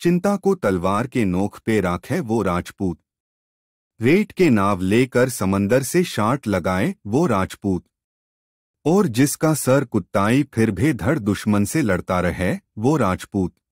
चिंता को तलवार के नोक पे राखे वो राजपूत रेट के नाव लेकर समंदर से शाट लगाए वो राजपूत और जिसका सर कुत्ताई फिर भी धड़ दुश्मन से लड़ता रहे वो राजपूत